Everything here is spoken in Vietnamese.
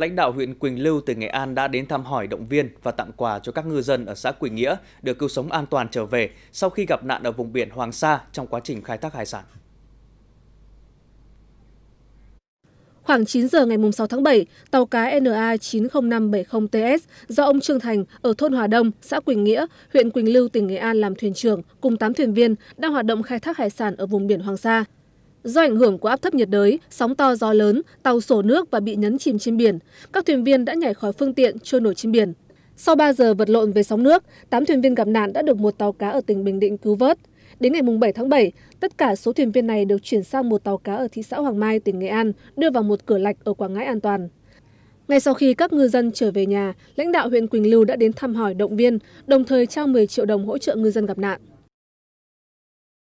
Lãnh đạo huyện Quỳnh Lưu tỉnh Nghệ An đã đến thăm hỏi động viên và tặng quà cho các ngư dân ở xã Quỳnh Nghĩa được cứu sống an toàn trở về sau khi gặp nạn ở vùng biển Hoàng Sa trong quá trình khai thác hải sản. Khoảng 9 giờ ngày 6 tháng 7, tàu cá NA 90570TS do ông Trương Thành ở thôn Hòa Đông, xã Quỳnh Nghĩa, huyện Quỳnh Lưu, tỉnh Nghệ An làm thuyền trưởng cùng 8 thuyền viên đang hoạt động khai thác hải sản ở vùng biển Hoàng Sa. Do ảnh hưởng của áp thấp nhiệt đới, sóng to gió lớn, tàu sổ nước và bị nhấn chìm trên biển, các thuyền viên đã nhảy khỏi phương tiện trôi nổi trên biển. Sau 3 giờ vật lộn về sóng nước, 8 thuyền viên gặp nạn đã được một tàu cá ở tỉnh Bình Định cứu vớt. Đến ngày 7 tháng 7, tất cả số thuyền viên này được chuyển sang một tàu cá ở thị xã Hoàng Mai, tỉnh Nghệ An, đưa vào một cửa lạch ở Quảng Ngãi an toàn. Ngay sau khi các ngư dân trở về nhà, lãnh đạo huyện Quỳnh Lưu đã đến thăm hỏi động viên, đồng thời trao 10 triệu đồng hỗ trợ ngư dân gặp nạn.